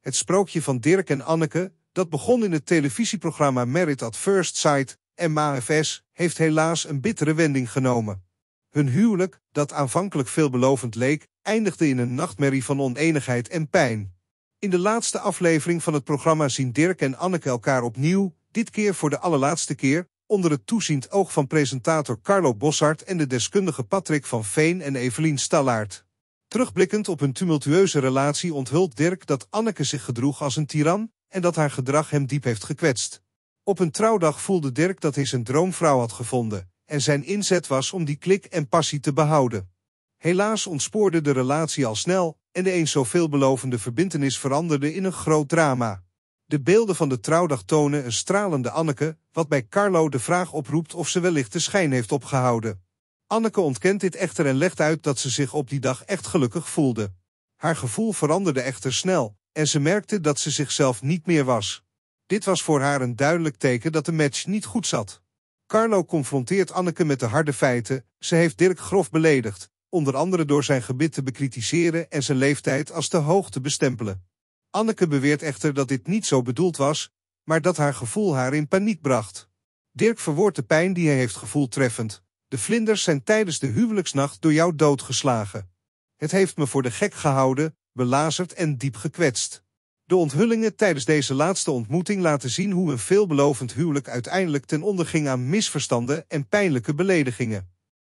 Het sprookje van Dirk en Anneke, dat begon in het televisieprogramma Merit at First Sight, MAFS, heeft helaas een bittere wending genomen. Hun huwelijk, dat aanvankelijk veelbelovend leek, eindigde in een nachtmerrie van oneenigheid en pijn. In de laatste aflevering van het programma zien Dirk en Anneke elkaar opnieuw, dit keer voor de allerlaatste keer, onder het toeziend oog van presentator Carlo Bossart en de deskundige Patrick van Veen en Evelien Stallaert. Terugblikkend op hun tumultueuze relatie onthult Dirk dat Anneke zich gedroeg als een tiran en dat haar gedrag hem diep heeft gekwetst. Op een trouwdag voelde Dirk dat hij zijn droomvrouw had gevonden en zijn inzet was om die klik en passie te behouden. Helaas ontspoorde de relatie al snel en de eens zo veelbelovende verbintenis veranderde in een groot drama. De beelden van de trouwdag tonen een stralende Anneke, wat bij Carlo de vraag oproept of ze wellicht de schijn heeft opgehouden. Anneke ontkent dit echter en legt uit dat ze zich op die dag echt gelukkig voelde. Haar gevoel veranderde echter snel en ze merkte dat ze zichzelf niet meer was. Dit was voor haar een duidelijk teken dat de match niet goed zat. Carlo confronteert Anneke met de harde feiten, ze heeft Dirk grof beledigd, onder andere door zijn gebit te bekritiseren en zijn leeftijd als te hoog te bestempelen. Anneke beweert echter dat dit niet zo bedoeld was, maar dat haar gevoel haar in paniek bracht. Dirk verwoordt de pijn die hij heeft gevoeld treffend. De vlinders zijn tijdens de huwelijksnacht door jou doodgeslagen. Het heeft me voor de gek gehouden, belazerd en diep gekwetst. De onthullingen tijdens deze laatste ontmoeting laten zien hoe een veelbelovend huwelijk uiteindelijk ten onder ging aan misverstanden en pijnlijke beledigingen.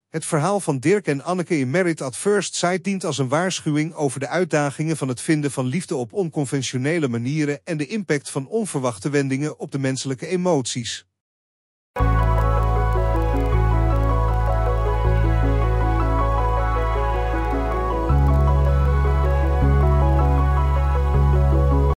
Het verhaal van Dirk en Anneke in Merit at First Sight dient als een waarschuwing over de uitdagingen van het vinden van liefde op onconventionele manieren en de impact van onverwachte wendingen op de menselijke emoties.